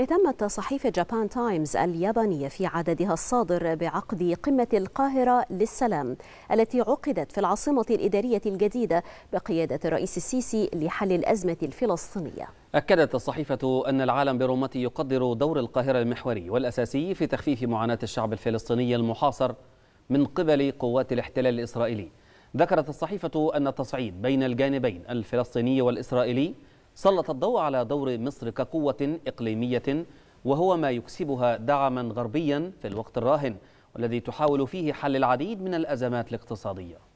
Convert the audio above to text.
اهتمت صحيفة جابان تايمز اليابانية في عددها الصادر بعقد قمة القاهرة للسلام التي عقدت في العاصمة الإدارية الجديدة بقيادة الرئيس السيسي لحل الأزمة الفلسطينية أكدت الصحيفة أن العالم برمته يقدر دور القاهرة المحوري والأساسي في تخفيف معاناة الشعب الفلسطيني المحاصر من قبل قوات الاحتلال الإسرائيلي ذكرت الصحيفة أن التصعيد بين الجانبين الفلسطيني والإسرائيلي سلط الضوء على دور مصر كقوة إقليمية وهو ما يكسبها دعما غربيا في الوقت الراهن والذي تحاول فيه حل العديد من الأزمات الاقتصادية